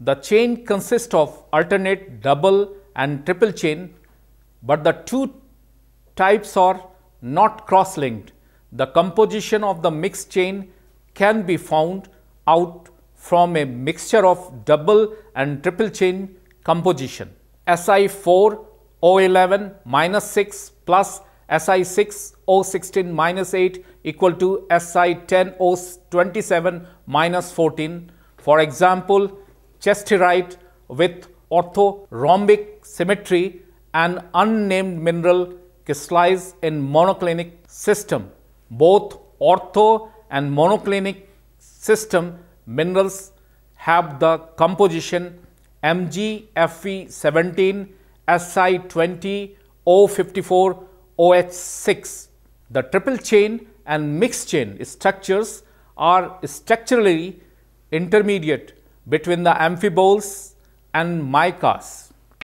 The chain consists of alternate, double and triple chain, but the two types are not cross-linked. The composition of the mixed chain can be found out from a mixture of double and triple chain composition. Si4 O11 minus 6 plus Si6 O16 minus 8 equal to Si10 O27 minus 14. For example, chesterite with orthorhombic symmetry and unnamed mineral crystallized in monoclinic system. Both ortho and monoclinic system minerals have the composition MgFe17 Si20 O54 OH6. The triple chain and mixed chain structures are structurally intermediate between the amphiboles and micas.